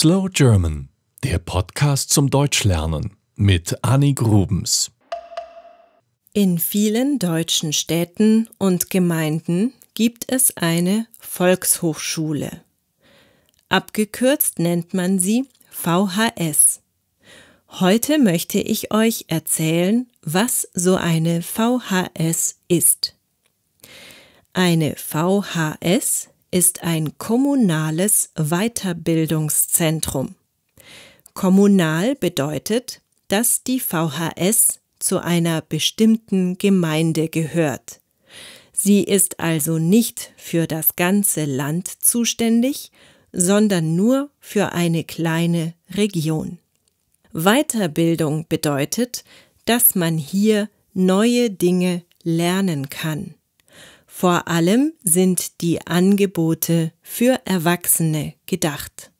Slow German, der Podcast zum Deutschlernen mit Anni Grubens. In vielen deutschen Städten und Gemeinden gibt es eine Volkshochschule. Abgekürzt nennt man sie VHS. Heute möchte ich euch erzählen, was so eine VHS ist. Eine VHS ist ist ein kommunales Weiterbildungszentrum. Kommunal bedeutet, dass die VHS zu einer bestimmten Gemeinde gehört. Sie ist also nicht für das ganze Land zuständig, sondern nur für eine kleine Region. Weiterbildung bedeutet, dass man hier neue Dinge lernen kann. Vor allem sind die Angebote für Erwachsene gedacht.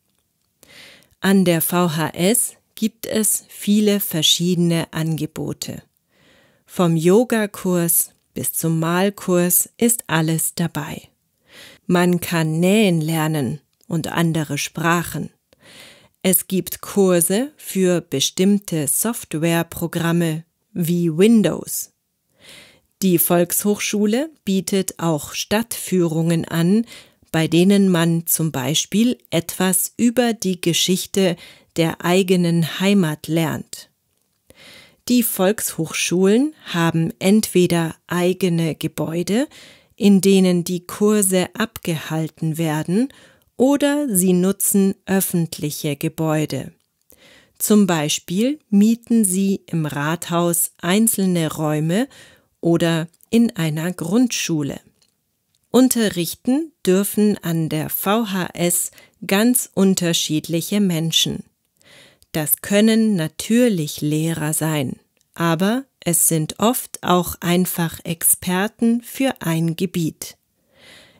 An der VHS gibt es viele verschiedene Angebote. Vom Yogakurs bis zum Malkurs ist alles dabei. Man kann nähen lernen und andere Sprachen. Es gibt Kurse für bestimmte Softwareprogramme wie Windows die Volkshochschule bietet auch Stadtführungen an, bei denen man zum Beispiel etwas über die Geschichte der eigenen Heimat lernt. Die Volkshochschulen haben entweder eigene Gebäude, in denen die Kurse abgehalten werden, oder sie nutzen öffentliche Gebäude. Zum Beispiel mieten sie im Rathaus einzelne Räume oder in einer Grundschule. Unterrichten dürfen an der VHS ganz unterschiedliche Menschen. Das können natürlich Lehrer sein, aber es sind oft auch einfach Experten für ein Gebiet.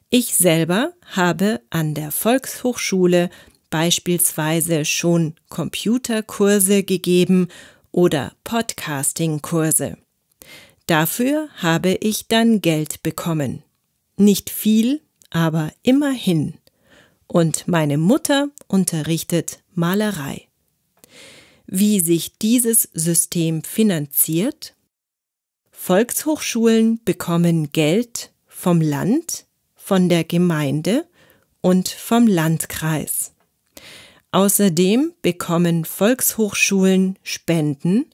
Ich selber habe an der Volkshochschule beispielsweise schon Computerkurse gegeben oder Podcastingkurse. Dafür habe ich dann Geld bekommen. Nicht viel, aber immerhin. Und meine Mutter unterrichtet Malerei. Wie sich dieses System finanziert? Volkshochschulen bekommen Geld vom Land, von der Gemeinde und vom Landkreis. Außerdem bekommen Volkshochschulen Spenden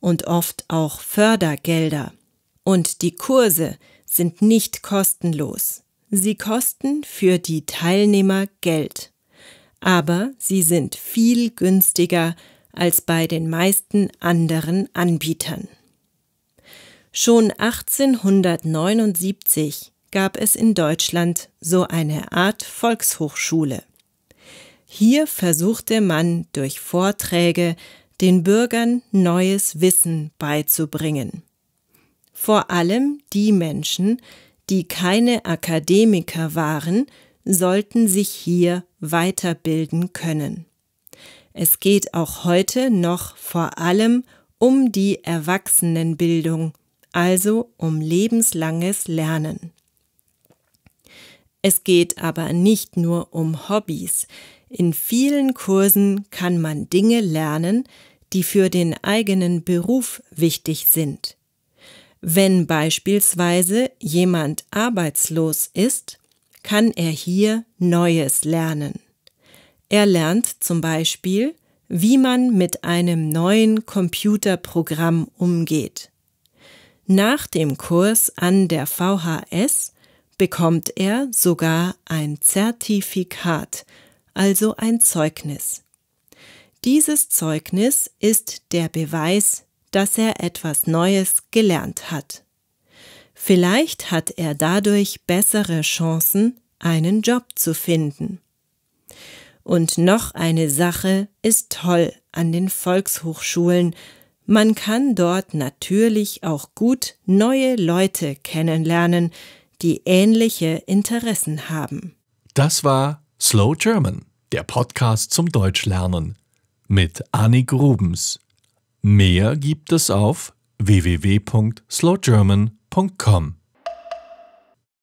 und oft auch Fördergelder. Und die Kurse sind nicht kostenlos. Sie kosten für die Teilnehmer Geld. Aber sie sind viel günstiger als bei den meisten anderen Anbietern. Schon 1879 gab es in Deutschland so eine Art Volkshochschule. Hier versuchte man durch Vorträge den Bürgern neues Wissen beizubringen. Vor allem die Menschen, die keine Akademiker waren, sollten sich hier weiterbilden können. Es geht auch heute noch vor allem um die Erwachsenenbildung, also um lebenslanges Lernen. Es geht aber nicht nur um Hobbys. In vielen Kursen kann man Dinge lernen, die für den eigenen Beruf wichtig sind. Wenn beispielsweise jemand arbeitslos ist, kann er hier Neues lernen. Er lernt zum Beispiel, wie man mit einem neuen Computerprogramm umgeht. Nach dem Kurs an der VHS bekommt er sogar ein Zertifikat, also ein Zeugnis. Dieses Zeugnis ist der Beweis, dass er etwas Neues gelernt hat. Vielleicht hat er dadurch bessere Chancen, einen Job zu finden. Und noch eine Sache ist toll an den Volkshochschulen, man kann dort natürlich auch gut neue Leute kennenlernen, die ähnliche Interessen haben. Das war Slow German, der Podcast zum Deutschlernen mit Annik Grubens. Mehr gibt es auf www.slowgerman.com.